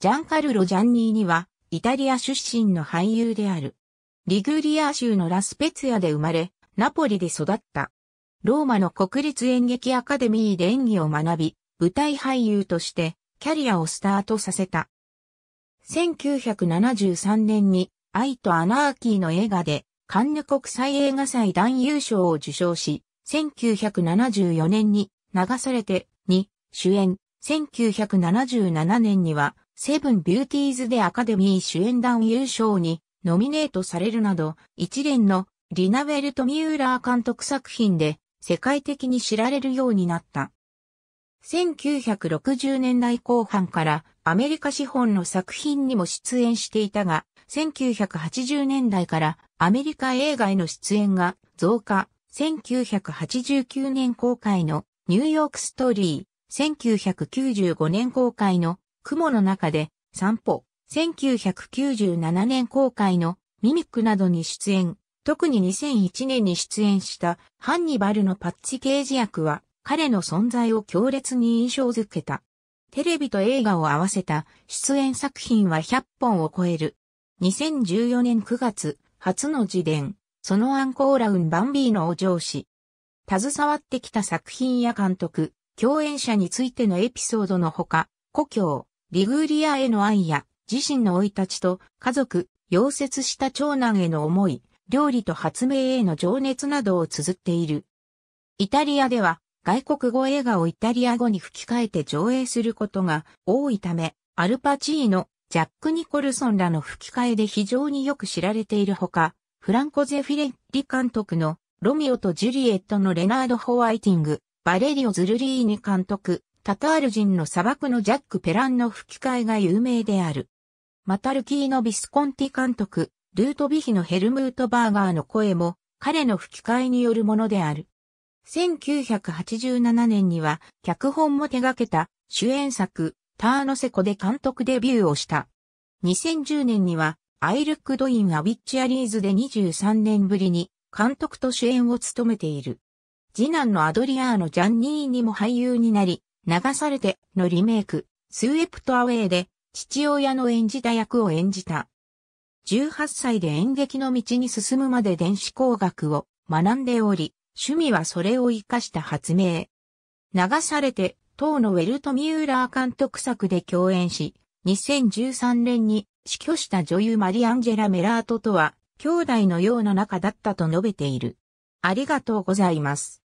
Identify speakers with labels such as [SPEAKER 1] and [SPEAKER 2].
[SPEAKER 1] ジャンカルロ・ジャンニーには、イタリア出身の俳優である。リグリア州のラスペツヤで生まれ、ナポリで育った。ローマの国立演劇アカデミーで演技を学び、舞台俳優としてキャリアをスタートさせた。1973年に愛とアナーキーの映画でカンヌ国際映画祭男優賞を受賞し、1974年に流されてに主演、1977年にはセブンビューティーズでアカデミー主演団優勝にノミネートされるなど、一連のリナ・ウェルト・ミューラー監督作品で世界的に知られるようになった。1960年代後半からアメリカ資本の作品にも出演していたが、1980年代からアメリカ映画への出演が増加。1989年公開のニューヨークストーリー、1995年公開の雲の中で散歩、1997年公開のミミックなどに出演、特に2001年に出演したハンニバルのパッチ刑事役は彼の存在を強烈に印象づけた。テレビと映画を合わせた出演作品は100本を超える。2014年9月、初の自伝、そのアンコーラウンバンビーノを上司。携わってきた作品や監督、共演者についてのエピソードのほか、故郷、リグーリアへの愛や、自身の生い立ちと、家族、溶接した長男への思い、料理と発明への情熱などを綴っている。イタリアでは、外国語映画をイタリア語に吹き替えて上映することが多いため、アルパチーノ、ジャック・ニコルソンらの吹き替えで非常によく知られているほか、フランコ・ゼフィレッリ監督のロミオとジュリエットのレナード・ホワイティング、バレリオ・ズルリーニ監督、タタール人の砂漠のジャック・ペランの吹き替えが有名である。マタルキーのビスコンティ監督、ルートビヒのヘルムート・バーガーの声も彼の吹き替えによるものである。1987年には脚本も手掛けた主演作ターノセコで監督デビューをした。2010年にはアイルックドイン・アウィッチアリーズで23年ぶりに監督と主演を務めている。次男のアドリアーノ・ジャンニーにも俳優になり、流されてのリメイク、スーエプトアウェイで父親の演じた役を演じた。18歳で演劇の道に進むまで電子工学を学んでおり、趣味はそれを活かした発明。流されて、当のウェルト・ミューラー監督作で共演し、2013年に死去した女優マリアンジェラ・メラートとは、兄弟のような仲だったと述べている。ありがとうございます。